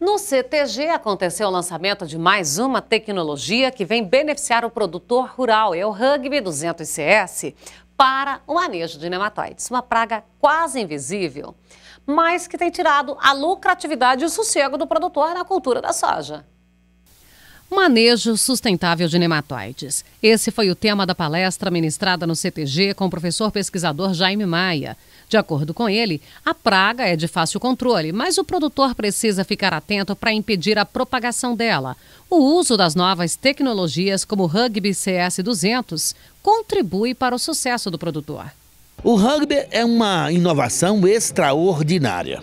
No CTG aconteceu o lançamento de mais uma tecnologia que vem beneficiar o produtor rural, é o Rugby 200 CS, para o manejo de nematóides, uma praga quase invisível, mas que tem tirado a lucratividade e o sossego do produtor na cultura da soja. Manejo sustentável de nematóides. Esse foi o tema da palestra ministrada no CTG com o professor pesquisador Jaime Maia. De acordo com ele, a praga é de fácil controle, mas o produtor precisa ficar atento para impedir a propagação dela. O uso das novas tecnologias como o Rugby CS200 contribui para o sucesso do produtor. O rugby é uma inovação extraordinária.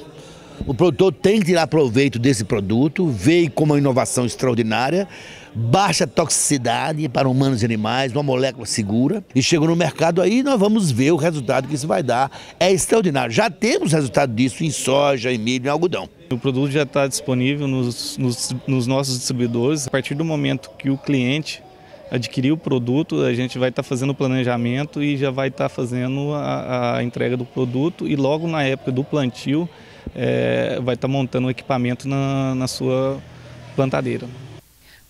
O produtor tem que tirar proveito desse produto, veio como uma inovação extraordinária, baixa toxicidade para humanos e animais, uma molécula segura, e chegou no mercado aí nós vamos ver o resultado que isso vai dar. É extraordinário. Já temos resultado disso em soja, em milho, em algodão. O produto já está disponível nos, nos, nos nossos distribuidores. A partir do momento que o cliente adquirir o produto, a gente vai estar fazendo o planejamento e já vai estar fazendo a, a entrega do produto e logo na época do plantio é, vai estar tá montando o um equipamento na, na sua plantadeira.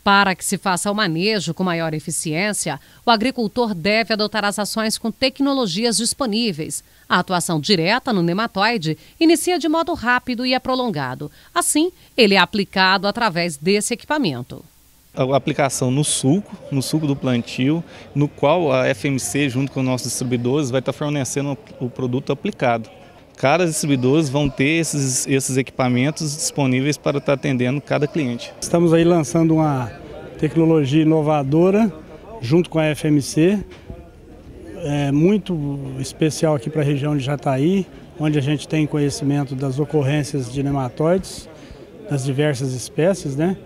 Para que se faça o manejo com maior eficiência, o agricultor deve adotar as ações com tecnologias disponíveis. A atuação direta no nematóide inicia de modo rápido e é prolongado. Assim, ele é aplicado através desse equipamento. A aplicação no sulco, no sulco do plantio, no qual a FMC, junto com nossos distribuidores, vai estar tá fornecendo o produto aplicado cada distribuidores vão ter esses, esses equipamentos disponíveis para estar atendendo cada cliente. Estamos aí lançando uma tecnologia inovadora junto com a FMC, é muito especial aqui para a região de Jataí, onde a gente tem conhecimento das ocorrências de nematóides, das diversas espécies, né?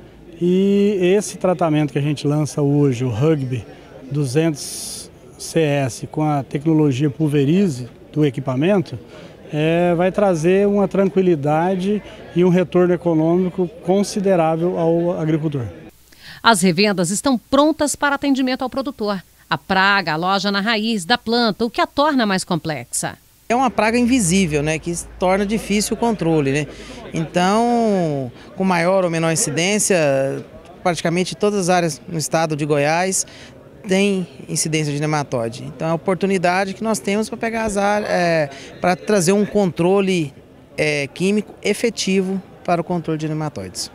E esse tratamento que a gente lança hoje, o Rugby 200 CS, com a tecnologia pulverize do equipamento, é, vai trazer uma tranquilidade e um retorno econômico considerável ao agricultor. As revendas estão prontas para atendimento ao produtor. A praga aloja na raiz da planta, o que a torna mais complexa. É uma praga invisível, né, que torna difícil o controle, né? Então, com maior ou menor incidência, praticamente todas as áreas no estado de Goiás tem incidência de nematóide. Então é a oportunidade que nós temos para pegar as áreas, é, para trazer um controle é, químico efetivo para o controle de nematóides.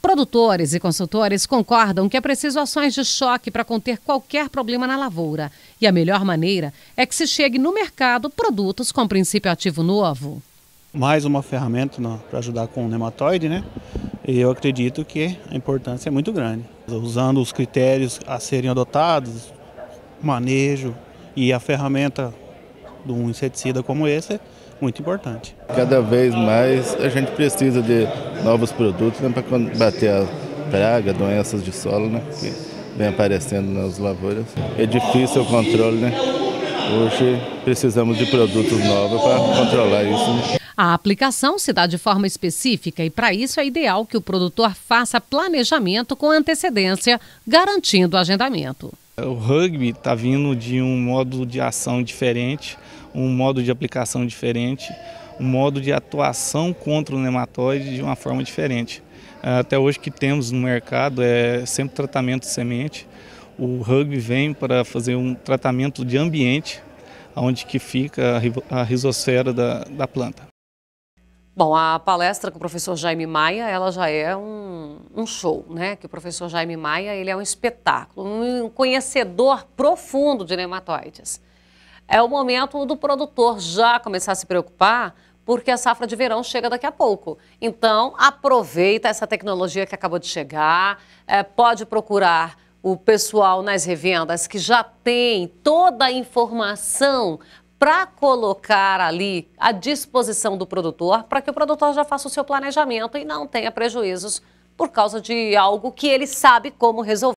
Produtores e consultores concordam que é preciso ações de choque para conter qualquer problema na lavoura. E a melhor maneira é que se chegue no mercado produtos com princípio ativo novo. Mais uma ferramenta né, para ajudar com o nematóide, né? E eu acredito que a importância é muito grande usando os critérios a serem adotados, manejo e a ferramenta de um inseticida como esse, é muito importante. Cada vez mais a gente precisa de novos produtos né, para combater a praga, doenças de solo, né, que vem aparecendo nas lavouras. É difícil o controle, né? Hoje precisamos de produtos novos para controlar isso. Né? A aplicação se dá de forma específica e, para isso, é ideal que o produtor faça planejamento com antecedência, garantindo o agendamento. O rugby está vindo de um modo de ação diferente, um modo de aplicação diferente, um modo de atuação contra o nematóide de uma forma diferente. Ah, até hoje que temos no mercado é sempre tratamento de semente. O rugby vem para fazer um tratamento de ambiente, onde que fica a risosfera da, da planta. Bom, a palestra com o professor Jaime Maia, ela já é um, um, show, né? Que o professor Jaime Maia, ele é um espetáculo, um conhecedor profundo de nematóides. É o momento do produtor já começar a se preocupar, porque a safra de verão chega daqui a pouco. Então, aproveita essa tecnologia que acabou de chegar, é, pode procurar o pessoal nas revendas que já tem toda a informação para colocar ali à disposição do produtor, para que o produtor já faça o seu planejamento e não tenha prejuízos por causa de algo que ele sabe como resolver.